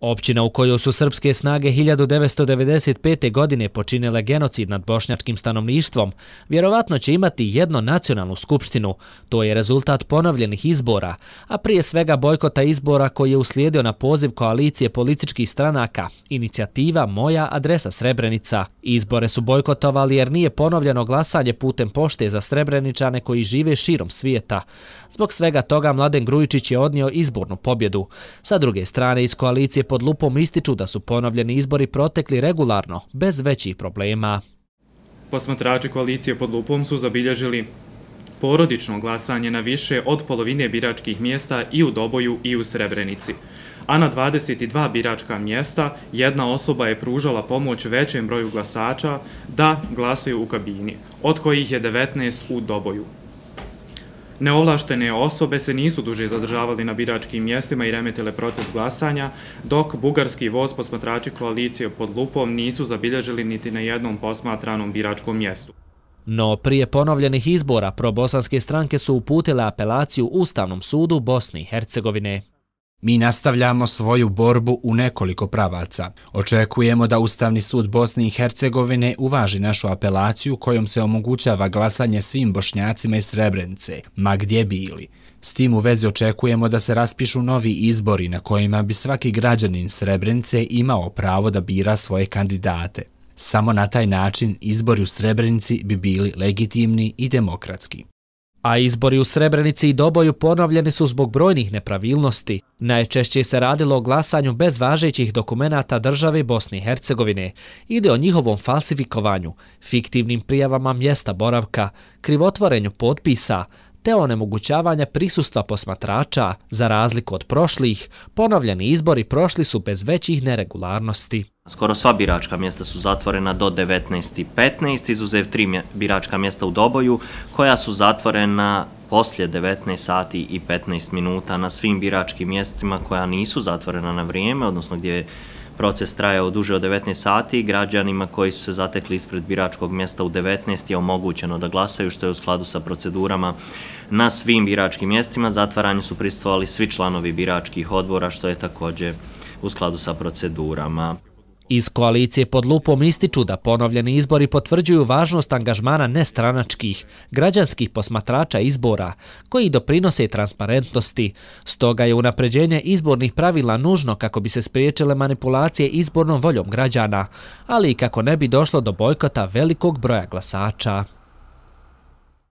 Općina u kojoj su srpske snage 1995. godine počinile genocid nad bošnjačkim stanovništvom, vjerovatno će imati jedno nacionalnu skupštinu. To je rezultat ponovljenih izbora, a prije svega bojkota izbora koji je uslijedio na poziv koalicije političkih stranaka, inicijativa Moja adresa Srebrenica. Izbore su bojkotovali jer nije ponovljeno glasanje putem pošte za Srebreničane koji žive širom svijeta. Zbog svega toga Mladen Grujičić je odnio izbornu pobjedu. Sa druge strane, iz koalicije pod lupom ističu da su ponovljeni izbori protekli regularno, bez većih problema. Posmatrači koalicije pod lupom su zabilježili porodično glasanje na više od polovine biračkih mjesta i u Doboju i u Srebrenici. A na 22 biračka mjesta jedna osoba je pružala pomoć većem broju glasača da glasaju u kabini, od kojih je 19 u Doboju. Neovlaštene osobe se nisu duže zadržavali na biračkim mjestima i remetile proces glasanja, dok bugarski voz posmatrači koalicije pod lupom nisu zabilježili niti na jednom posmatranom biračkom mjestu. No prije ponovljenih izbora probosanske stranke su uputile apelaciju Ustavnom sudu Bosni i Hercegovine. Mi nastavljamo svoju borbu u nekoliko pravaca. Očekujemo da Ustavni sud Bosne i Hercegovine uvaži našu apelaciju kojom se omogućava glasanje svim bošnjacima iz Srebrenice, ma gdje bili. S tim u vezi očekujemo da se raspišu novi izbori na kojima bi svaki građanin Srebrenice imao pravo da bira svoje kandidate. Samo na taj način izbori u Srebrenici bi bili legitimni i demokratski a izbori u Srebrenici i Doboju ponovljeni su zbog brojnih nepravilnosti. Najčešće se radilo o glasanju bez važećih dokumenta države Bosne i Hercegovine ili o njihovom falsifikovanju, fiktivnim prijavama mjesta boravka, krivotvorenju potpisa, te onemogućavanja prisustva posmatrača, za razliku od prošlih, ponovljeni izbori prošli su bez većih neregularnosti. Skoro sva biračka mjesta su zatvorena do 19.15, izuzev tri biračka mjesta u Doboju, koja su zatvorena poslije 19 sati i 15 minuta na svim biračkim mjestima koja nisu zatvorena na vrijeme, odnosno gdje Proces trajao duže od 19 sati i građanima koji su se zatekli ispred biračkog mjesta u 19 je omogućeno da glasaju što je u skladu sa procedurama na svim biračkim mjestima. Zatvaranju su pristovali svi članovi biračkih odbora što je također u skladu sa procedurama. Iz koalicije pod lupom ističu da ponovljeni izbori potvrđuju važnost angažmana nestranačkih, građanskih posmatrača izbora, koji doprinose transparentnosti. Stoga je unapređenje izbornih pravila nužno kako bi se spriječile manipulacije izbornom voljom građana, ali i kako ne bi došlo do bojkota velikog broja glasača.